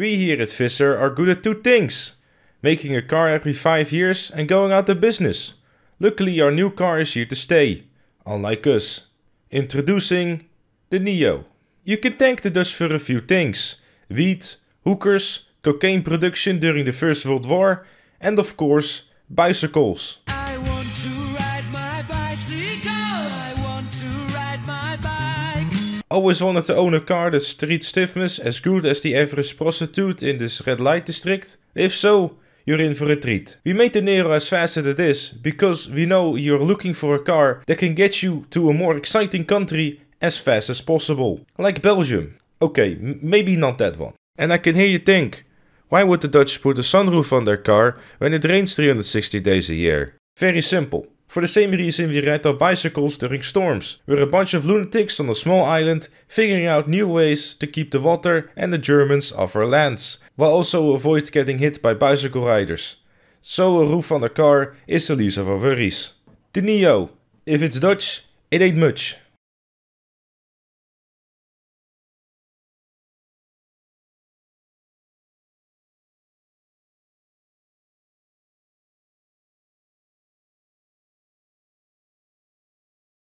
We here at Visser are good at two things making a car every five years and going out of business. Luckily, our new car is here to stay, unlike us. Introducing the Neo. You can thank the Dutch for a few things wheat, hookers, cocaine production during the First World War, and of course, bicycles. Always oh, wanted to own a car that's street stiffness as good as the average prostitute in this red light district? If so, you're in for a treat. We made the Nero as fast as it is because we know you're looking for a car that can get you to a more exciting country as fast as possible. Like Belgium. Okay, maybe not that one. And I can hear you think, why would the Dutch put a sunroof on their car when it rains 360 days a year? Very simple. For the same reason, we ride our bicycles during storms. We're a bunch of lunatics on a small island, figuring out new ways to keep the water and the Germans off our lands, while also avoid getting hit by bicycle riders. So a roof on the car is the least of our worries. The Neo. If it's Dutch, it ain't much.